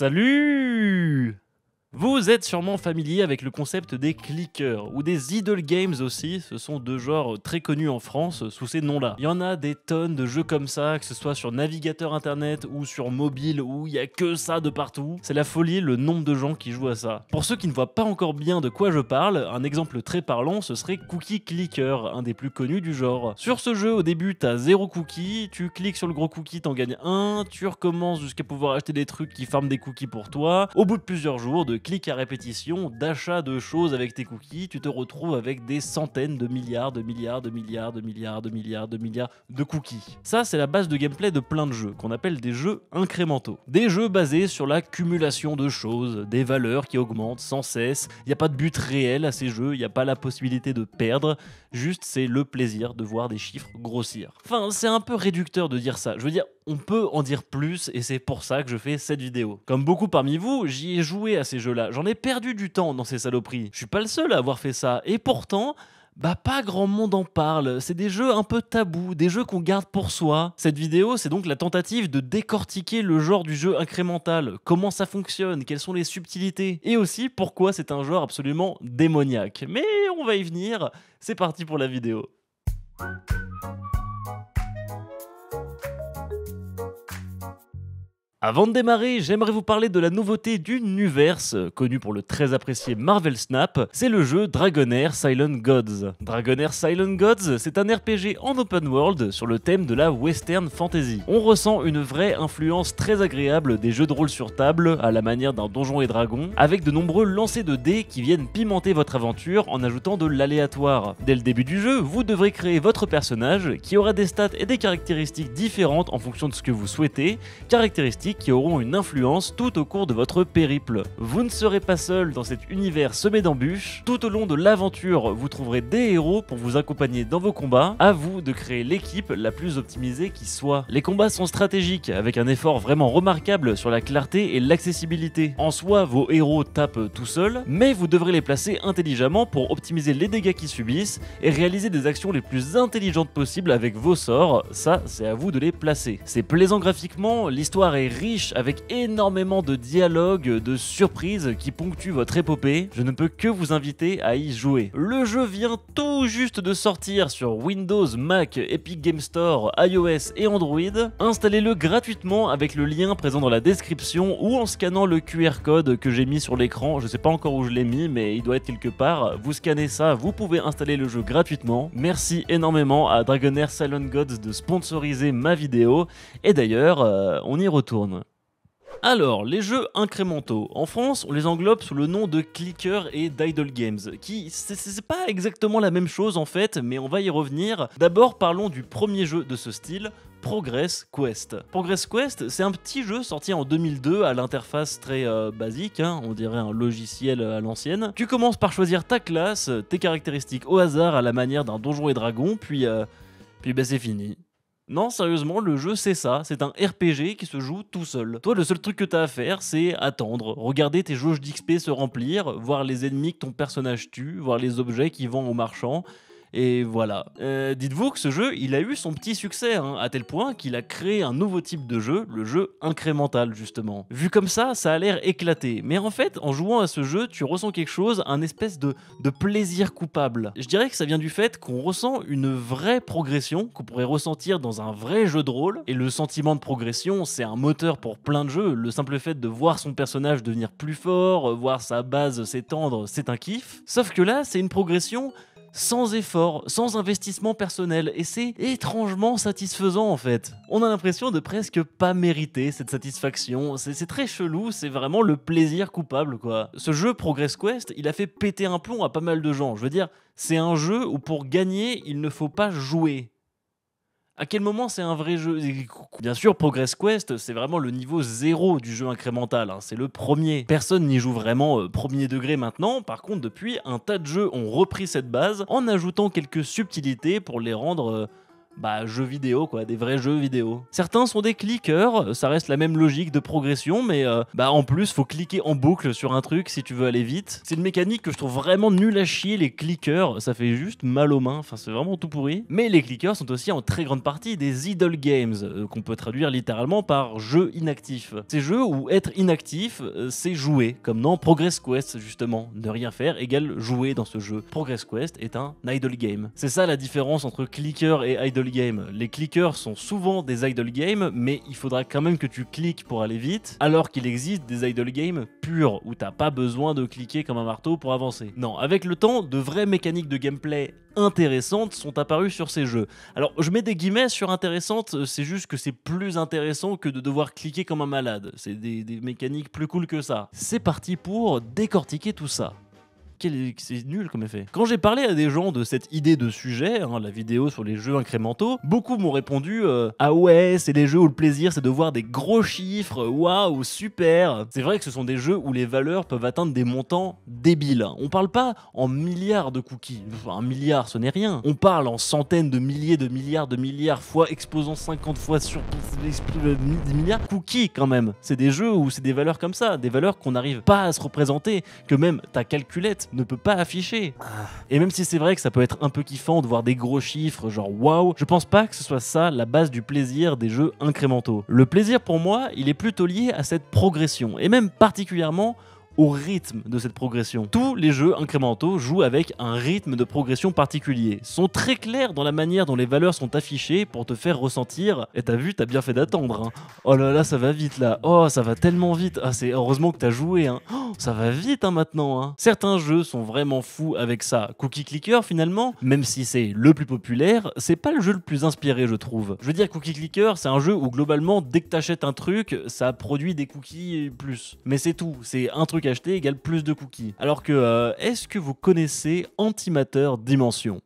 Salut vous êtes sûrement familier avec le concept des clickers, ou des idle games aussi, ce sont deux genres très connus en France sous ces noms-là. Il y en a des tonnes de jeux comme ça, que ce soit sur navigateur internet ou sur mobile, où il y a que ça de partout. C'est la folie le nombre de gens qui jouent à ça. Pour ceux qui ne voient pas encore bien de quoi je parle, un exemple très parlant ce serait Cookie Clicker, un des plus connus du genre. Sur ce jeu, au début, t'as zéro cookie, tu cliques sur le gros cookie, t'en gagnes un, tu recommences jusqu'à pouvoir acheter des trucs qui farment des cookies pour toi. Au bout de plusieurs jours de clic à répétition, d'achat de choses avec tes cookies, tu te retrouves avec des centaines de milliards, de milliards, de milliards, de milliards, de milliards, de milliards de cookies. Ça, c'est la base de gameplay de plein de jeux, qu'on appelle des jeux incrémentaux. Des jeux basés sur l'accumulation de choses, des valeurs qui augmentent sans cesse, il n'y a pas de but réel à ces jeux, il n'y a pas la possibilité de perdre, Juste, c'est le plaisir de voir des chiffres grossir. Enfin, c'est un peu réducteur de dire ça. Je veux dire, on peut en dire plus et c'est pour ça que je fais cette vidéo. Comme beaucoup parmi vous, j'y ai joué à ces jeux-là. J'en ai perdu du temps dans ces saloperies. Je suis pas le seul à avoir fait ça. Et pourtant, bah pas grand monde en parle, c'est des jeux un peu tabous, des jeux qu'on garde pour soi. Cette vidéo, c'est donc la tentative de décortiquer le genre du jeu incrémental, comment ça fonctionne, quelles sont les subtilités, et aussi pourquoi c'est un genre absolument démoniaque. Mais on va y venir, c'est parti pour la vidéo. Avant de démarrer, j'aimerais vous parler de la nouveauté du Nuverse, connu pour le très apprécié Marvel Snap, c'est le jeu Dragonair Silent Gods. Dragonair Silent Gods, c'est un RPG en open world sur le thème de la western fantasy. On ressent une vraie influence très agréable des jeux de rôle sur table, à la manière d'un donjon et dragon, avec de nombreux lancers de dés qui viennent pimenter votre aventure en ajoutant de l'aléatoire. Dès le début du jeu, vous devrez créer votre personnage qui aura des stats et des caractéristiques différentes en fonction de ce que vous souhaitez, caractéristiques qui auront une influence tout au cours de votre périple. Vous ne serez pas seul dans cet univers semé d'embûches. Tout au long de l'aventure, vous trouverez des héros pour vous accompagner dans vos combats. À vous de créer l'équipe la plus optimisée qui soit. Les combats sont stratégiques, avec un effort vraiment remarquable sur la clarté et l'accessibilité. En soi, vos héros tapent tout seuls, mais vous devrez les placer intelligemment pour optimiser les dégâts qu'ils subissent et réaliser des actions les plus intelligentes possibles avec vos sorts. Ça, c'est à vous de les placer. C'est plaisant graphiquement, l'histoire est riche avec énormément de dialogues, de surprises qui ponctuent votre épopée. Je ne peux que vous inviter à y jouer. Le jeu vient tout juste de sortir sur Windows, Mac, Epic Game Store, iOS et Android. Installez-le gratuitement avec le lien présent dans la description ou en scannant le QR code que j'ai mis sur l'écran. Je ne sais pas encore où je l'ai mis, mais il doit être quelque part. Vous scannez ça, vous pouvez installer le jeu gratuitement. Merci énormément à Dragonair Silent Gods de sponsoriser ma vidéo. Et d'ailleurs, euh, on y retourne. Alors, les jeux incrémentaux. En France, on les englobe sous le nom de Clicker et d'Idle Games, qui, c'est pas exactement la même chose en fait, mais on va y revenir. D'abord, parlons du premier jeu de ce style, Progress Quest. Progress Quest, c'est un petit jeu sorti en 2002 à l'interface très euh, basique, hein, on dirait un logiciel euh, à l'ancienne. Tu commences par choisir ta classe, tes caractéristiques au hasard à la manière d'un donjon et dragon, puis, euh, puis ben, c'est fini. Non, sérieusement, le jeu c'est ça, c'est un RPG qui se joue tout seul. Toi, le seul truc que t'as à faire, c'est attendre, regarder tes jauges d'XP se remplir, voir les ennemis que ton personnage tue, voir les objets qui vend aux marchands, et voilà. Euh, dites-vous que ce jeu, il a eu son petit succès, hein, à tel point qu'il a créé un nouveau type de jeu, le jeu incrémental justement. Vu comme ça, ça a l'air éclaté. Mais en fait, en jouant à ce jeu, tu ressens quelque chose, un espèce de, de plaisir coupable. Je dirais que ça vient du fait qu'on ressent une vraie progression qu'on pourrait ressentir dans un vrai jeu de rôle. Et le sentiment de progression, c'est un moteur pour plein de jeux. Le simple fait de voir son personnage devenir plus fort, voir sa base s'étendre, c'est un kiff. Sauf que là, c'est une progression sans effort, sans investissement personnel, et c'est étrangement satisfaisant en fait. On a l'impression de presque pas mériter cette satisfaction, c'est très chelou, c'est vraiment le plaisir coupable quoi. Ce jeu Progress Quest, il a fait péter un plomb à pas mal de gens, je veux dire, c'est un jeu où pour gagner, il ne faut pas jouer à quel moment c'est un vrai jeu Bien sûr, Progress Quest, c'est vraiment le niveau zéro du jeu incrémental. Hein. C'est le premier. Personne n'y joue vraiment euh, premier degré maintenant. Par contre, depuis, un tas de jeux ont repris cette base en ajoutant quelques subtilités pour les rendre. Euh, bah, jeux vidéo, quoi, des vrais jeux vidéo. Certains sont des clickers, ça reste la même logique de progression, mais euh, bah, en plus, faut cliquer en boucle sur un truc si tu veux aller vite. C'est une mécanique que je trouve vraiment nulle à chier, les clickers, ça fait juste mal aux mains, enfin, c'est vraiment tout pourri. Mais les clickers sont aussi en très grande partie des idle games, euh, qu'on peut traduire littéralement par jeu inactif Ces jeux où être inactif, euh, c'est jouer, comme dans Progress Quest, justement. Ne rien faire égale jouer dans ce jeu. Progress Quest est un idle game. C'est ça la différence entre clicker et idle les clickers sont souvent des idle games, mais il faudra quand même que tu cliques pour aller vite, alors qu'il existe des idle games purs, où t'as pas besoin de cliquer comme un marteau pour avancer. Non, avec le temps, de vraies mécaniques de gameplay intéressantes sont apparues sur ces jeux. Alors, je mets des guillemets sur intéressantes, euh, c'est juste que c'est plus intéressant que de devoir cliquer comme un malade. C'est des mécaniques plus cool que ça. C'est parti pour décortiquer tout ça c'est nul comme effet. Quand j'ai parlé à des gens de cette idée de sujet, hein, la vidéo sur les jeux incrémentaux, beaucoup m'ont répondu euh, Ah ouais, c'est des jeux où le plaisir c'est de voir des gros chiffres, waouh, super C'est vrai que ce sont des jeux où les valeurs peuvent atteindre des montants débiles. On parle pas en milliards de cookies, enfin, un milliard ce n'est rien. On parle en centaines de milliers de milliards de milliards fois exposant 50 fois sur des milliards cookies quand même. C'est des jeux où c'est des valeurs comme ça, des valeurs qu'on n'arrive pas à se représenter, que même ta calculette ne peut pas afficher. Ah. Et même si c'est vrai que ça peut être un peu kiffant de voir des gros chiffres, genre waouh, je pense pas que ce soit ça la base du plaisir des jeux incrémentaux. Le plaisir pour moi, il est plutôt lié à cette progression, et même particulièrement au rythme de cette progression. Tous les jeux incrémentaux jouent avec un rythme de progression particulier, sont très clairs dans la manière dont les valeurs sont affichées pour te faire ressentir « Et t'as vu, t'as bien fait d'attendre, hein. oh là là, ça va vite là, oh ça va tellement vite, ah c'est heureusement que t'as joué, hein. Oh, ça va vite hein, maintenant. Hein. Certains jeux sont vraiment fous avec ça. Cookie Clicker finalement, même si c'est le plus populaire, c'est pas le jeu le plus inspiré je trouve. Je veux dire Cookie Clicker, c'est un jeu où globalement dès que t'achètes un truc, ça produit des cookies et plus. Mais c'est tout, c'est un truc acheter égale plus de cookies. Alors que, euh, est-ce que vous connaissez Antimatter Dimension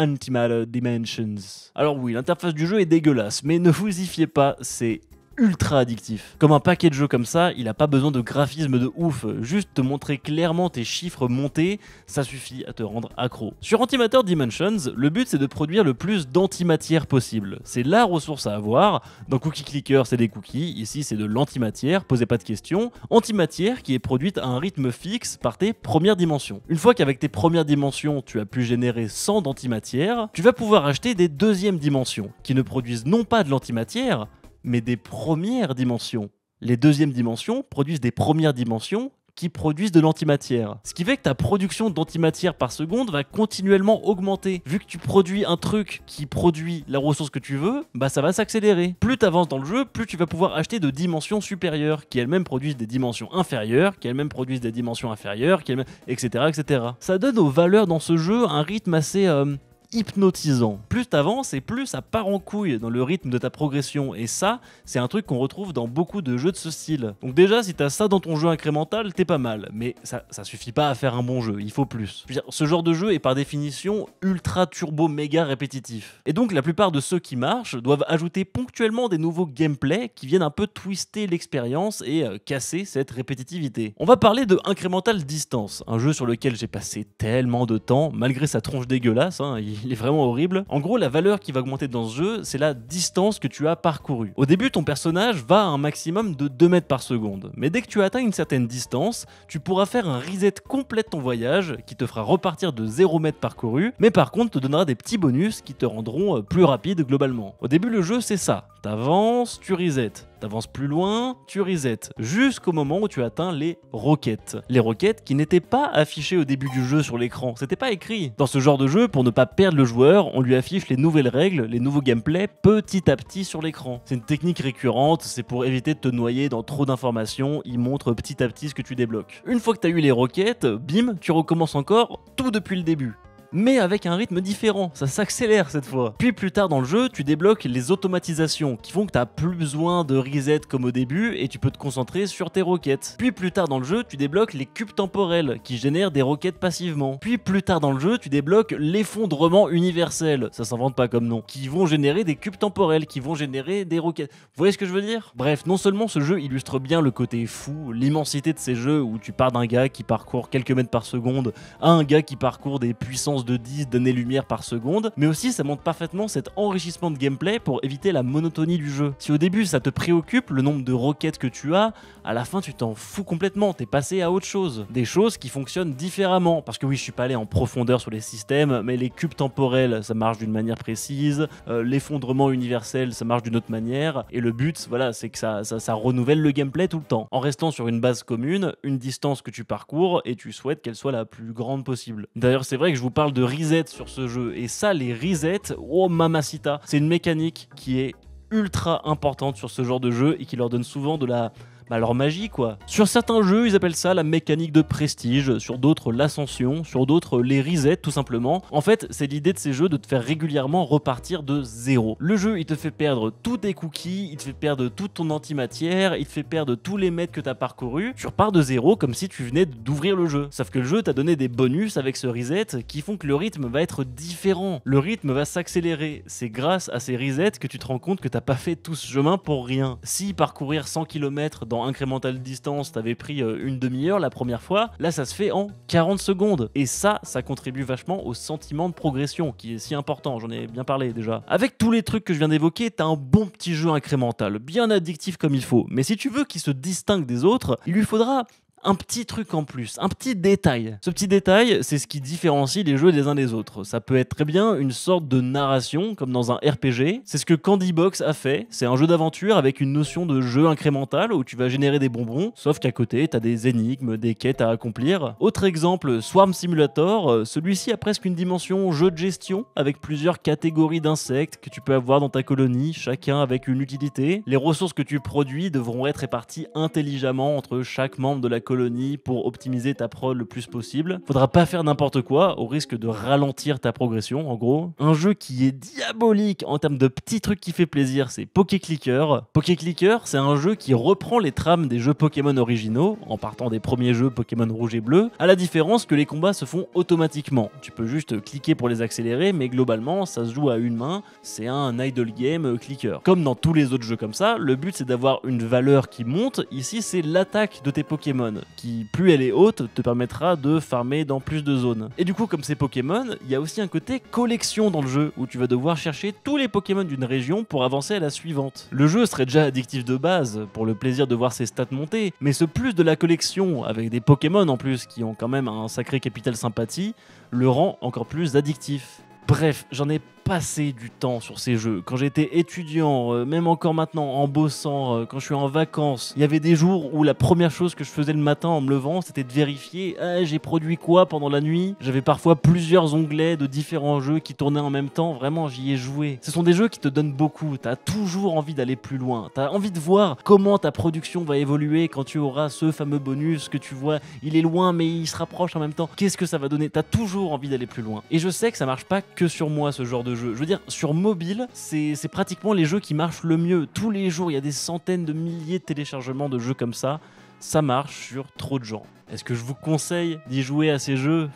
Antimatter Dimensions. Alors oui, l'interface du jeu est dégueulasse, mais ne vous y fiez pas, c'est ultra addictif. Comme un paquet de jeux comme ça, il n'a pas besoin de graphisme de ouf, juste te montrer clairement tes chiffres montés, ça suffit à te rendre accro. Sur Antimatter Dimensions, le but c'est de produire le plus d'antimatière possible. C'est la ressource à avoir, dans Cookie Clicker c'est des cookies, ici c'est de l'antimatière, posez pas de questions, antimatière qui est produite à un rythme fixe par tes premières dimensions. Une fois qu'avec tes premières dimensions tu as pu générer 100 d'antimatière, tu vas pouvoir acheter des deuxièmes dimensions, qui ne produisent non pas de l'antimatière, mais des premières dimensions. Les deuxièmes dimensions produisent des premières dimensions qui produisent de l'antimatière. Ce qui fait que ta production d'antimatière par seconde va continuellement augmenter. Vu que tu produis un truc qui produit la ressource que tu veux, bah ça va s'accélérer. Plus tu avances dans le jeu, plus tu vas pouvoir acheter de dimensions supérieures, qui elles-mêmes produisent des dimensions inférieures, qui elles-mêmes produisent des dimensions inférieures, etc., etc. Ça donne aux valeurs dans ce jeu un rythme assez euh, hypnotisant. Plus t'avances et plus ça part en couille dans le rythme de ta progression. Et ça, c'est un truc qu'on retrouve dans beaucoup de jeux de ce style. Donc déjà, si t'as ça dans ton jeu incrémental, t'es pas mal. Mais ça, ça suffit pas à faire un bon jeu, il faut plus. ce genre de jeu est par définition ultra turbo méga répétitif. Et donc la plupart de ceux qui marchent doivent ajouter ponctuellement des nouveaux gameplay qui viennent un peu twister l'expérience et euh, casser cette répétitivité. On va parler de Incremental Distance, un jeu sur lequel j'ai passé tellement de temps, malgré sa tronche dégueulasse, hein, il est vraiment horrible. En gros, la valeur qui va augmenter dans ce jeu, c'est la distance que tu as parcourue. Au début, ton personnage va à un maximum de 2 mètres par seconde, mais dès que tu atteins une certaine distance, tu pourras faire un reset complet de ton voyage qui te fera repartir de 0 mètres parcouru, mais par contre te donnera des petits bonus qui te rendront euh, plus rapide globalement. Au début, le jeu, c'est ça. T'avances, tu resets. T'avances plus loin, tu risettes. Jusqu'au moment où tu atteins les roquettes. Les roquettes qui n'étaient pas affichées au début du jeu sur l'écran. C'était pas écrit. Dans ce genre de jeu, pour ne pas perdre le joueur, on lui affiche les nouvelles règles, les nouveaux gameplays petit à petit sur l'écran. C'est une technique récurrente, c'est pour éviter de te noyer dans trop d'informations, il montre petit à petit ce que tu débloques. Une fois que t'as eu les roquettes, bim, tu recommences encore tout depuis le début mais avec un rythme différent, ça s'accélère cette fois. Puis plus tard dans le jeu, tu débloques les automatisations qui font que t'as plus besoin de reset comme au début et tu peux te concentrer sur tes roquettes. Puis plus tard dans le jeu, tu débloques les cubes temporels qui génèrent des roquettes passivement. Puis plus tard dans le jeu, tu débloques l'effondrement universel, ça s'invente pas comme nom, qui vont générer des cubes temporels, qui vont générer des roquettes. Vous voyez ce que je veux dire Bref, non seulement ce jeu illustre bien le côté fou, l'immensité de ces jeux où tu pars d'un gars qui parcourt quelques mètres par seconde à un gars qui parcourt des puissances de 10 données lumière par seconde, mais aussi ça montre parfaitement cet enrichissement de gameplay pour éviter la monotonie du jeu. Si au début ça te préoccupe le nombre de roquettes que tu as, à la fin tu t'en fous complètement, t'es passé à autre chose. Des choses qui fonctionnent différemment, parce que oui je suis pas allé en profondeur sur les systèmes, mais les cubes temporels ça marche d'une manière précise, euh, l'effondrement universel ça marche d'une autre manière, et le but voilà c'est que ça, ça, ça renouvelle le gameplay tout le temps, en restant sur une base commune, une distance que tu parcours, et tu souhaites qu'elle soit la plus grande possible. D'ailleurs c'est vrai que je vous parle de reset sur ce jeu. Et ça, les resets, oh mamacita, c'est une mécanique qui est ultra importante sur ce genre de jeu et qui leur donne souvent de la bah, magie quoi. Sur certains jeux, ils appellent ça la mécanique de prestige, sur d'autres l'ascension, sur d'autres les resets tout simplement. En fait, c'est l'idée de ces jeux de te faire régulièrement repartir de zéro. Le jeu, il te fait perdre tous tes cookies, il te fait perdre toute ton antimatière, il te fait perdre tous les mètres que t'as parcouru, Tu repars de zéro comme si tu venais d'ouvrir le jeu. Sauf que le jeu t'a donné des bonus avec ce reset qui font que le rythme va être différent. Le rythme va s'accélérer. C'est grâce à ces resets que tu te rends compte que t'as pas fait tout ce chemin pour rien. Si parcourir 100 km dans incrémental de distance, t'avais pris euh, une demi-heure la première fois, là ça se fait en 40 secondes. Et ça, ça contribue vachement au sentiment de progression qui est si important, j'en ai bien parlé déjà. Avec tous les trucs que je viens d'évoquer, t'as un bon petit jeu incrémental, bien addictif comme il faut. Mais si tu veux qu'il se distingue des autres, il lui faudra un petit truc en plus, un petit détail. Ce petit détail, c'est ce qui différencie les jeux les uns des autres. Ça peut être très bien une sorte de narration, comme dans un RPG. C'est ce que Candy Box a fait. C'est un jeu d'aventure avec une notion de jeu incrémental où tu vas générer des bonbons, sauf qu'à côté, t'as des énigmes, des quêtes à accomplir. Autre exemple, Swarm Simulator. Euh, celui-ci a presque une dimension jeu de gestion avec plusieurs catégories d'insectes que tu peux avoir dans ta colonie, chacun avec une utilité. Les ressources que tu produis devront être réparties intelligemment entre chaque membre de la colonie pour optimiser ta prod le plus possible. Faudra pas faire n'importe quoi au risque de ralentir ta progression en gros. Un jeu qui est diabolique en termes de petits trucs qui fait plaisir, c'est Poké Clicker. Poké Clicker, c'est un jeu qui reprend les trames des jeux Pokémon originaux en partant des premiers jeux Pokémon rouge et bleu, à la différence que les combats se font automatiquement. Tu peux juste cliquer pour les accélérer, mais globalement, ça se joue à une main. C'est un idle game clicker. Comme dans tous les autres jeux comme ça, le but c'est d'avoir une valeur qui monte. Ici, c'est l'attaque de tes Pokémon qui, plus elle est haute, te permettra de farmer dans plus de zones. Et du coup, comme c'est Pokémon, il y a aussi un côté collection dans le jeu où tu vas devoir chercher tous les Pokémon d'une région pour avancer à la suivante. Le jeu serait déjà addictif de base pour le plaisir de voir ses stats monter, mais ce plus de la collection avec des Pokémon en plus qui ont quand même un sacré capital sympathie le rend encore plus addictif. Bref, j'en ai passer du temps sur ces jeux. Quand j'étais étudiant, euh, même encore maintenant, en bossant, euh, quand je suis en vacances, il y avait des jours où la première chose que je faisais le matin en me levant, c'était de vérifier ah, j'ai produit quoi pendant la nuit. J'avais parfois plusieurs onglets de différents jeux qui tournaient en même temps. Vraiment, j'y ai joué. Ce sont des jeux qui te donnent beaucoup. T'as toujours envie d'aller plus loin. T'as envie de voir comment ta production va évoluer quand tu auras ce fameux bonus que tu vois. Il est loin, mais il se rapproche en même temps. Qu'est-ce que ça va donner T'as toujours envie d'aller plus loin. Et je sais que ça marche pas que sur moi ce genre de jeu je veux dire, sur mobile, c'est pratiquement les jeux qui marchent le mieux. Tous les jours, il y a des centaines de milliers de téléchargements de jeux comme ça. Ça marche sur trop de gens. Est-ce que je vous conseille d'y jouer à ces jeux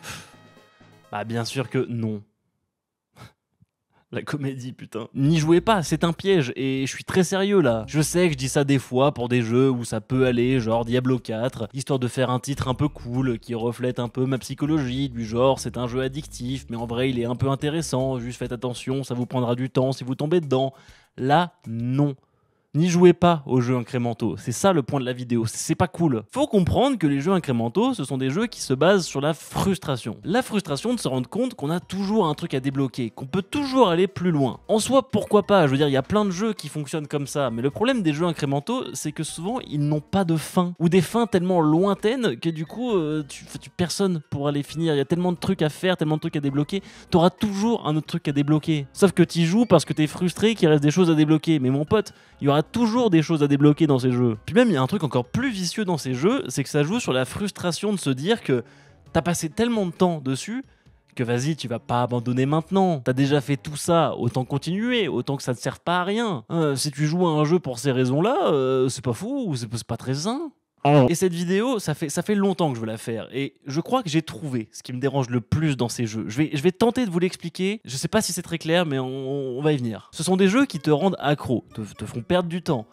bah, bien sûr que non la comédie, putain. N'y jouez pas, c'est un piège, et je suis très sérieux là. Je sais que je dis ça des fois pour des jeux où ça peut aller, genre Diablo 4, histoire de faire un titre un peu cool, qui reflète un peu ma psychologie, du genre c'est un jeu addictif, mais en vrai il est un peu intéressant, juste faites attention, ça vous prendra du temps si vous tombez dedans. Là, non n'y jouez pas aux jeux incrémentaux. C'est ça le point de la vidéo, c'est pas cool. Faut comprendre que les jeux incrémentaux, ce sont des jeux qui se basent sur la frustration. La frustration de se rendre compte qu'on a toujours un truc à débloquer, qu'on peut toujours aller plus loin. En soi, pourquoi pas Je veux dire, il y a plein de jeux qui fonctionnent comme ça, mais le problème des jeux incrémentaux, c'est que souvent, ils n'ont pas de fin, ou des fins tellement lointaines que du coup, euh, tu, tu personne pour aller finir. Il y a tellement de trucs à faire, tellement de trucs à débloquer, t'auras toujours un autre truc à débloquer. Sauf que t'y joues parce que t'es frustré qu'il reste des choses à débloquer. Mais mon pote, il y aura toujours des choses à débloquer dans ces jeux. Puis même, il y a un truc encore plus vicieux dans ces jeux, c'est que ça joue sur la frustration de se dire que t'as passé tellement de temps dessus que vas-y, tu vas pas abandonner maintenant. T'as déjà fait tout ça, autant continuer, autant que ça ne serve pas à rien. Euh, si tu joues à un jeu pour ces raisons-là, euh, c'est pas fou, c'est pas très sain. Ah Et cette vidéo, ça fait, ça fait longtemps que je veux la faire. Et je crois que j'ai trouvé ce qui me dérange le plus dans ces jeux. Je vais, tenter de vous l'expliquer. Je sais pas si c'est très clair, mais on, va y venir. Ce sont des jeux qui te rendent accro, te font perdre du temps,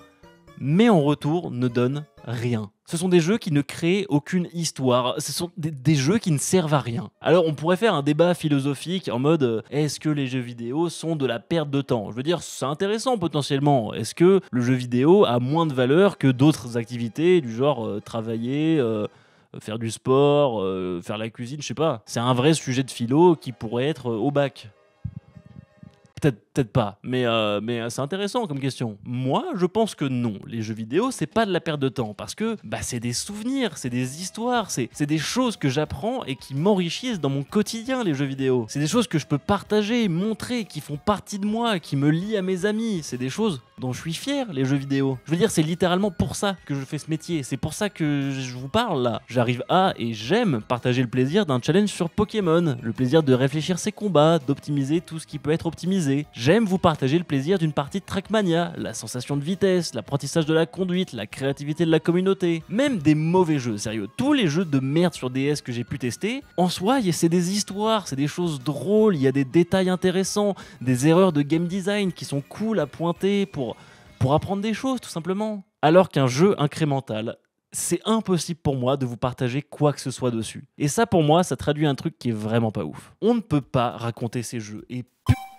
mais en retour ne donne rien. Ce sont des jeux qui ne créent aucune histoire, ce sont des, jeux qui ne servent à rien. Alors on pourrait faire un débat philosophique en mode euh, est-ce que les jeux vidéo sont de la perte de temps Je veux dire, c'est intéressant potentiellement. Est-ce que le jeu vidéo a moins de valeur que d'autres activités du genre euh, travailler euh, faire du sport, faire la cuisine, je sais pas. C'est un vrai sujet de philo qui pourrait être au bac. Peut-être pas, mais, euh, mais euh, c'est intéressant comme question. Moi, je pense que non. Les jeux vidéo, c'est pas de la perte de temps parce que bah, c'est des souvenirs, c'est des histoires, c'est des choses que j'apprends et qui m'enrichissent dans mon quotidien, les jeux vidéo. C'est des choses que je peux partager, montrer, qui font partie de moi, qui me lient à mes amis. C'est des choses dont je suis fier, les jeux vidéo. Je veux dire, c'est littéralement pour ça que je fais ce métier. C'est pour ça que je vous parle là. J'arrive à et j'aime partager le plaisir d'un challenge sur Pokémon, le plaisir de réfléchir ses combats, d'optimiser tout ce qui peut être optimisé j'aime vous partager le plaisir d'une partie de Trackmania, la sensation de vitesse, l'apprentissage de la conduite, la créativité de la communauté, même des mauvais jeux, sérieux, tous les jeux de merde sur DS que j'ai pu tester, en soi, c'est des histoires, c'est des choses drôles, il y a des détails intéressants, des erreurs de game design qui sont cool à pointer pour, pour apprendre des choses, tout simplement. Alors qu'un jeu incrémental, c'est impossible pour moi de vous partager quoi que ce soit dessus. Et ça, pour moi, ça traduit un truc qui est vraiment pas ouf. On ne peut pas raconter ces jeux. Et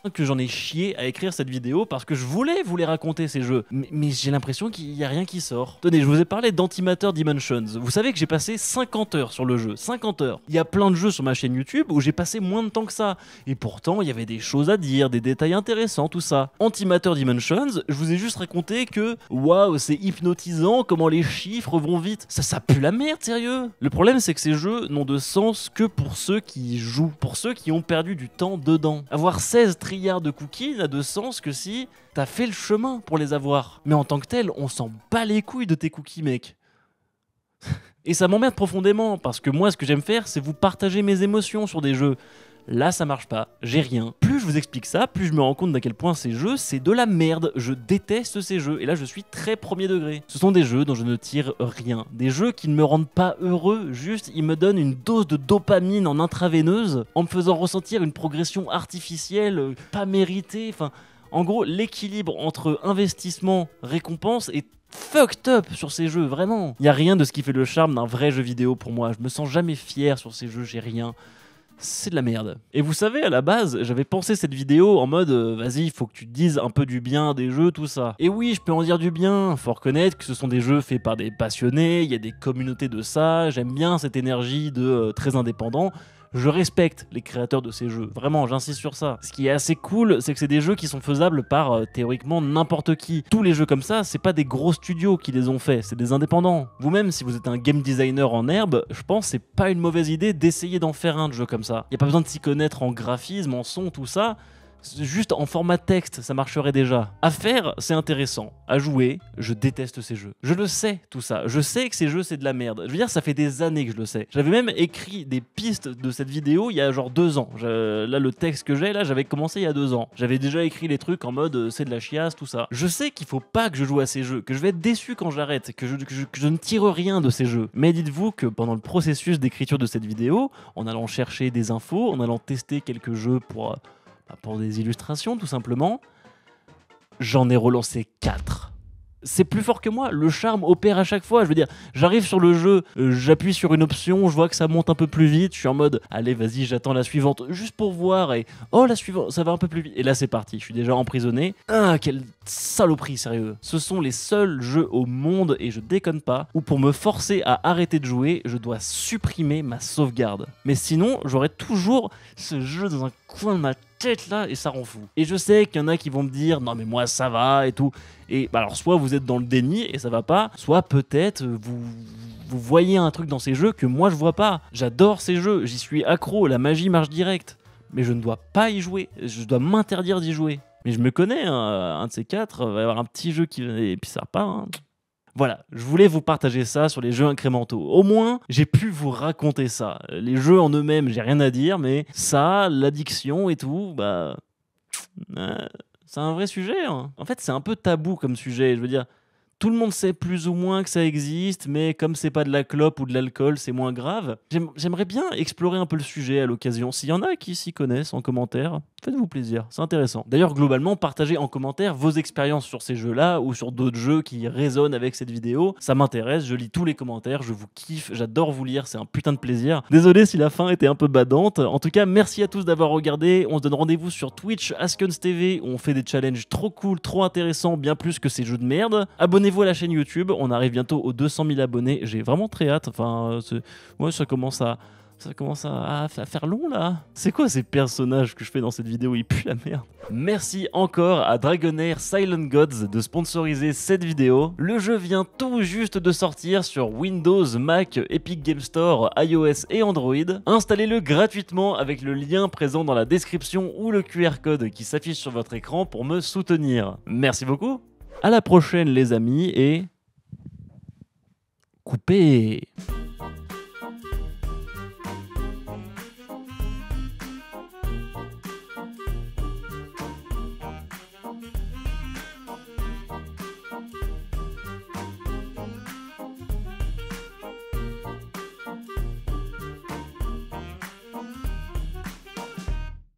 que j'en ai chié à écrire cette vidéo parce que je voulais vous les raconter ces jeux. Mais, j'ai l'impression qu'il n'y a rien qui sort. Tenez, je vous ai parlé d'Antimatter Dimensions. Vous savez que j'ai passé 50 heures sur le jeu. 50 heures. Il y a plein de jeux sur ma chaîne YouTube où j'ai passé moins de temps que ça. Et pourtant, il y avait des choses à dire, des détails intéressants, tout ça. Antimatter Dimensions, je vous ai juste raconté que, waouh, c'est hypnotisant comment les chiffres vont vite. Ça, ça pue la merde, sérieux. Le problème, c'est que ces jeux n'ont de sens que pour ceux qui y jouent, pour ceux qui ont perdu du temps dedans. Avoir 16 de cookies n'a de sens que si t'as fait le chemin pour les avoir. Mais en tant que tel, on s'en bat les couilles de tes cookies, mec. Et ça m'emmerde profondément, parce que moi, ce que j'aime faire, c'est vous partager mes émotions sur des jeux là ça marche pas, j'ai rien. Plus je vous explique ça, plus je me rends compte d'à quel point ces jeux, c'est de la merde, je déteste ces jeux, et là je suis très premier degré. Ce sont des jeux dont je ne tire rien, des jeux qui ne me rendent pas heureux, juste ils me donnent une dose de dopamine en intraveineuse, en me faisant ressentir une progression artificielle, euh, pas méritée, enfin... En gros, l'équilibre entre investissement, récompense est fucked up sur ces jeux, vraiment. Il y a rien de ce qui fait le charme d'un vrai jeu vidéo pour moi. Je me sens jamais fier sur ces jeux, j'ai rien c'est de la merde. Et vous savez, à la base, j'avais pensé cette vidéo en mode euh, vas-y, faut que tu te dises un peu du bien des jeux, tout ça. Et oui, je peux en dire du bien, faut reconnaître que ce sont des jeux faits par des passionnés, il y a des communautés de ça, j'aime bien cette énergie de euh, très indépendant je respecte les créateurs de ces jeux. Vraiment, j'insiste sur ça. Ce qui est assez cool, c'est que c'est des jeux qui sont faisables par euh, théoriquement n'importe qui. Tous les jeux comme ça, c'est pas des gros studios qui les ont faits, c'est des indépendants. Vous-même, si vous êtes un game designer en herbe, je pense c'est pas une mauvaise idée d'essayer d'en faire un de jeu comme ça. Y a pas besoin de s'y connaître en graphisme, en son, tout ça Juste en format texte, ça marcherait déjà. À faire, c'est intéressant. À jouer, je déteste ces jeux. Je le sais, tout ça. Je sais que ces jeux, c'est de la merde. Je veux dire, ça fait des années que je le sais. J'avais même écrit des pistes de cette vidéo il y a genre deux ans. Là, le texte que j'ai, là, j'avais commencé il y a deux ans. J'avais déjà écrit les trucs en mode euh, c'est de la chiasse, tout ça. Je sais qu'il faut pas que je joue à ces jeux, que je vais être déçu quand j'arrête, que, je... ne tire rien de ces jeux. Mais dites-vous que pendant le processus d'écriture de cette vidéo, en allant chercher des infos, en allant tester quelques jeux pour... Euh, bah, pour des illustrations, tout simplement. J'en ai relancé 4 c'est plus fort que moi. Le charme opère à chaque fois. Je veux dire, j'arrive sur le jeu, euh, j'appuie sur une option, je vois que ça monte un peu plus vite. Je suis en mode, allez, vas-y, j'attends la suivante juste pour voir. Et oh, la suivante, ça va un peu plus vite. Et là, c'est parti. Je suis déjà emprisonné. Ah, quelle saloperie, sérieux. Ce sont les seuls jeux au monde, et je déconne pas, où pour me forcer à arrêter de jouer, je dois supprimer ma sauvegarde. Mais sinon, j'aurais toujours ce jeu dans un coin de ma là et ça rend fou. Et je sais qu'il y en a qui vont me dire non mais moi ça va et tout. Et bah, alors soit vous êtes dans le déni et ça va pas, soit peut-être vous vous voyez un truc dans ces jeux que moi je vois pas. J'adore ces jeux, j'y suis accro, la magie marche direct. Mais je ne dois pas y jouer, je dois m'interdire d'y jouer. Mais je me connais, hein, un de ces quatre, va y avoir un petit jeu qui... Et puis ça repart. Hein. Voilà, je voulais vous partager ça sur les jeux incrémentaux. Au moins, j'ai pu vous raconter ça. Les jeux en eux-mêmes, j'ai rien à dire, mais ça, l'addiction et tout, bah. Hein, c'est un vrai sujet. Hein. En fait, c'est un peu tabou comme sujet. Je veux dire, tout le monde sait plus ou moins que ça existe, mais comme c'est pas de la clope ou de l'alcool, c'est moins grave. J'aimerais bien explorer un peu le sujet à l'occasion. S'il y en a qui s'y connaissent en commentaire, faites-vous plaisir, c'est intéressant. D'ailleurs, globalement, partagez en commentaire vos expériences sur ces jeux-là ou sur d'autres jeux qui résonnent avec cette vidéo. Ça m'intéresse, je lis tous les commentaires, je vous kiffe, j'adore vous lire, c'est un putain de plaisir. Désolé si la fin était un peu badante. En tout cas, merci à tous d'avoir regardé. On se donne rendez-vous sur Twitch, Askens TV, où on fait des challenges trop cool, trop intéressants, bien plus que ces jeux de merde. Abonnez-vous à la chaîne YouTube, on arrive bientôt aux 200 000 abonnés. J'ai vraiment très hâte. Enfin, moi, euh, ça commence à ça commence à, faire long là. C'est quoi ces personnages que je fais dans cette vidéo Ils puent la merde. Merci encore à Dragonair Silent Gods de sponsoriser cette vidéo. Le jeu vient tout juste de sortir sur Windows, Mac, Epic Game Store, iOS et Android. Installez-le gratuitement avec le lien présent dans la description ou le QR code qui s'affiche sur votre écran pour me soutenir. Merci beaucoup. À la prochaine les amis et coupez